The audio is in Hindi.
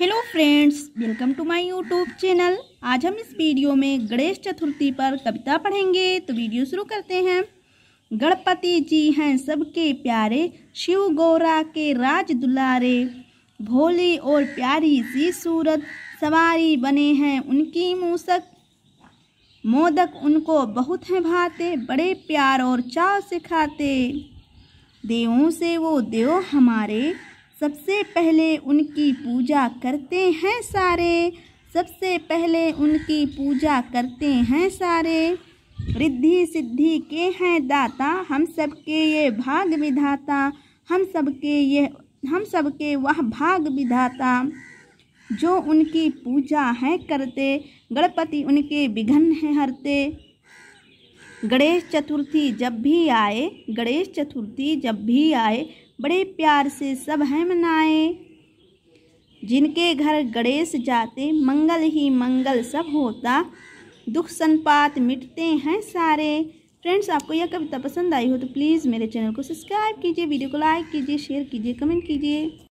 hello friends welcome to my YouTube channel आज हम इस वीडियो में गणेश चतुर्थी पर कविता पढ़ेंगे तो वीडियो शुरू करते हैं गणपति जी हैं सबके प्यारे शिव गौरा के राज दुलारे भोली और प्यारी सी सूरत सवारी बने हैं उनकी मूसक मोदक उनको बहुत हैं भाते बड़े प्यार और चाव से खाते देवों से वो देव हमारे सबसे पहले उनकी पूजा करते हैं सारे सबसे पहले उनकी पूजा करते हैं सारे रिद्धि सिद्धि के हैं दाता हम सबके ये भाग विधाता हम सबके ये हम सबके वह भाग विधाता जो उनकी पूजा है करते गणपति उनके विघ्न हैं हरते गणेश चतुर्थी जब भी आए गणेश चतुर्थी जब भी आए बड़े प्यार से सब हैं मनाए जिनके घर गणेश जाते मंगल ही मंगल सब होता दुख संपात मिटते हैं सारे फ्रेंड्स आपको यह कविता पसंद आई हो तो प्लीज़ मेरे चैनल को सब्सक्राइब कीजिए वीडियो को लाइक कीजिए शेयर कीजिए कमेंट कीजिए